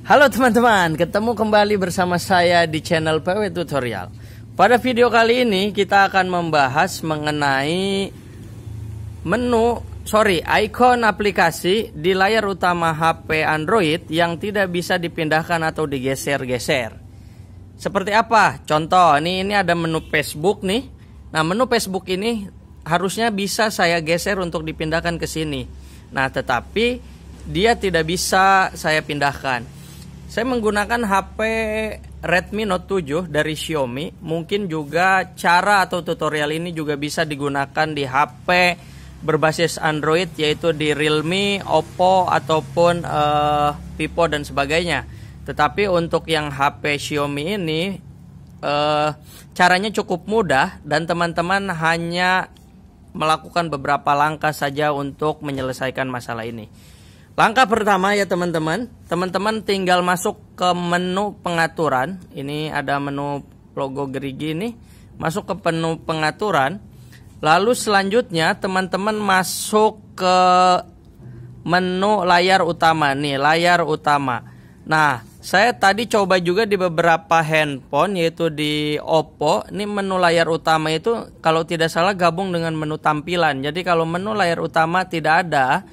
Halo teman-teman, ketemu kembali bersama saya di channel PW Tutorial. Pada video kali ini kita akan membahas mengenai menu, sorry, icon aplikasi di layar utama HP Android yang tidak bisa dipindahkan atau digeser-geser. Seperti apa? Contoh, ini ini ada menu Facebook nih. Nah, menu Facebook ini harusnya bisa saya geser untuk dipindahkan ke sini. Nah, tetapi dia tidak bisa saya pindahkan. Saya menggunakan HP Redmi Note 7 dari Xiaomi. Mungkin juga cara atau tutorial ini juga bisa digunakan di HP berbasis Android yaitu di Realme, Oppo ataupun uh, Vivo dan sebagainya. Tetapi untuk yang HP Xiaomi ini uh, caranya cukup mudah dan teman-teman hanya melakukan beberapa langkah saja untuk menyelesaikan masalah ini. Langkah pertama ya teman-teman, teman-teman tinggal masuk ke menu pengaturan. Ini ada menu logo gerigi ini. Masuk ke menu pengaturan. Lalu selanjutnya teman-teman masuk ke menu layar utama nih, layar utama. Nah, saya tadi coba juga di beberapa handphone yaitu di Oppo. Ini menu layar utama itu kalau tidak salah gabung dengan menu tampilan. Jadi kalau menu layar utama tidak ada,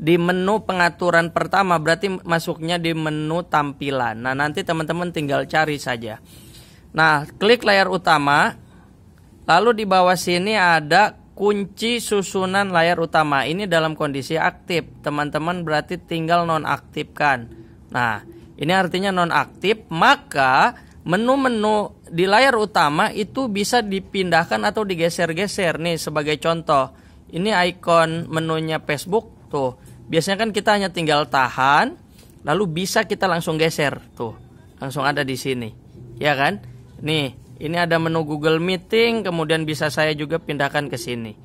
di menu pengaturan pertama berarti masuknya di menu tampilan. Nah, nanti teman-teman tinggal cari saja. Nah, klik layar utama. Lalu di bawah sini ada kunci susunan layar utama. Ini dalam kondisi aktif. Teman-teman berarti tinggal nonaktifkan. Nah, ini artinya nonaktif, maka menu-menu di layar utama itu bisa dipindahkan atau digeser-geser nih sebagai contoh. Ini ikon menunya Facebook tuh Biasanya kan kita hanya tinggal tahan, lalu bisa kita langsung geser tuh, langsung ada di sini, ya kan? Nih, ini ada menu Google Meeting, kemudian bisa saya juga pindahkan ke sini.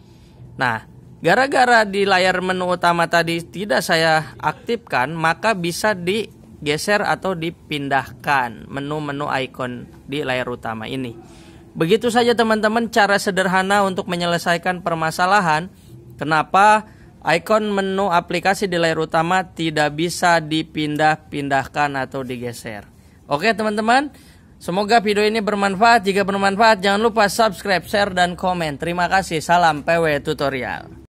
Nah, gara-gara di layar menu utama tadi tidak saya aktifkan, maka bisa digeser atau dipindahkan menu-menu icon di layar utama ini. Begitu saja teman-teman cara sederhana untuk menyelesaikan permasalahan. Kenapa? Icon menu aplikasi di layar utama tidak bisa dipindah-pindahkan atau digeser. Oke teman-teman, semoga video ini bermanfaat. Jika bermanfaat, jangan lupa subscribe, share, dan komen. Terima kasih. Salam PW Tutorial.